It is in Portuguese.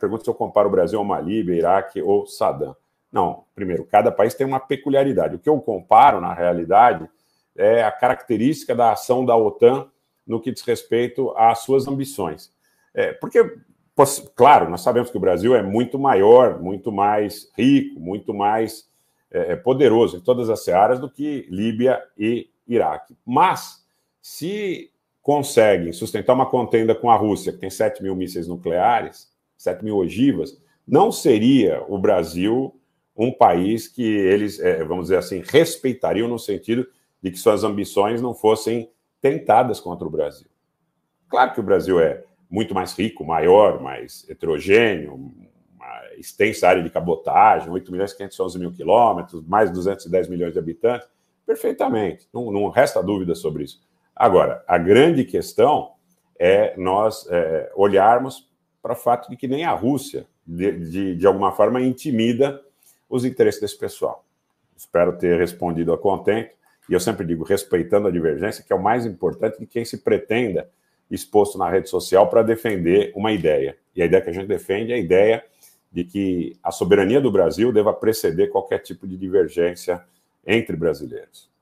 Pergunta se eu comparo o Brasil ao Mali, Iraque ou Saddam. Não, primeiro, cada país tem uma peculiaridade. O que eu comparo, na realidade, é a característica da ação da OTAN no que diz respeito às suas ambições. É, porque, claro, nós sabemos que o Brasil é muito maior, muito mais rico, muito mais é, é, poderoso em todas as searas do que Líbia e Iraque. Mas, se conseguem sustentar uma contenda com a Rússia, que tem 7 mil mísseis nucleares, 7 mil ogivas, não seria o Brasil um país que eles, é, vamos dizer assim, respeitariam no sentido de que suas ambições não fossem tentadas contra o Brasil. Claro que o Brasil é muito mais rico, maior, mais heterogêneo, uma extensa área de cabotagem, 8 milhões e 511 mil quilômetros, mais 210 milhões de habitantes, perfeitamente, não, não, resta dúvida sobre isso. Agora, a grande questão é nós é, olharmos para o fato de que nem a Rússia, de, de, de alguma forma, intimida os interesses desse pessoal. Espero ter respondido a contento, e eu sempre digo, respeitando a divergência, que é o mais importante de quem se pretenda exposto na rede social para defender uma ideia. E a ideia que a gente defende é a ideia de que a soberania do Brasil deva preceder qualquer tipo de divergência entre brasileiros.